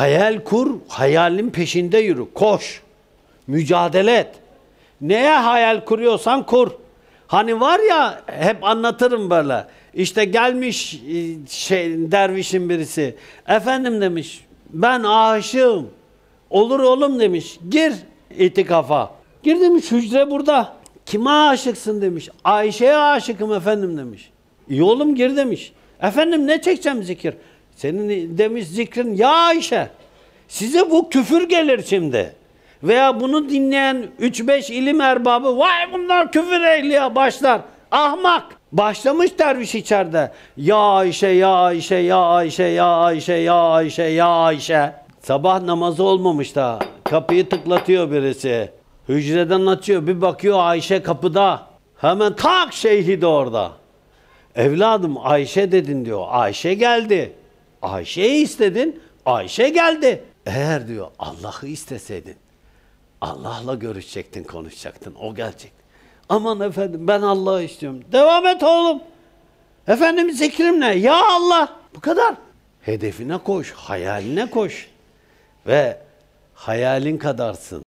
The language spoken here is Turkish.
Hayal kur, hayalin peşinde yürü, koş, mücadele et. Neye hayal kuruyorsan kur. Hani var ya hep anlatırım böyle. İşte gelmiş e, şey, dervişin birisi. Efendim demiş ben aşığım. Olur oğlum demiş. Gir itikafa. Gir demiş hücre burada. Kime aşıksın demiş. Ayşe'ye aşıkım efendim demiş. İyi oğlum gir demiş. Efendim ne çekeceğim zikir? Senin demiş zikrin ya Ayşe size bu küfür gelir şimdi. Veya bunu dinleyen 3-5 ilim erbabı vay bunlar küfür ehli ya başlar. Ahmak. Başlamış derviş içeride. Ya Ayşe, ya Ayşe, ya Ayşe, ya Ayşe, ya Ayşe, ya Ayşe. Sabah namazı olmamış da kapıyı tıklatıyor birisi. Hücreden açıyor bir bakıyor Ayşe kapıda. Hemen tak şeyhi de orada. Evladım Ayşe dedin diyor. Ayşe geldi. Ayşe'yi istedin, Ayşe geldi. Eğer diyor Allah'ı isteseydin, Allah'la görüşecektin, konuşacaktın, o gelecek. Aman efendim ben Allah'ı istiyorum. Devam et oğlum. Efendim zikrim ne? Ya Allah. Bu kadar. Hedefine koş, hayaline koş. Ve hayalin kadarsın.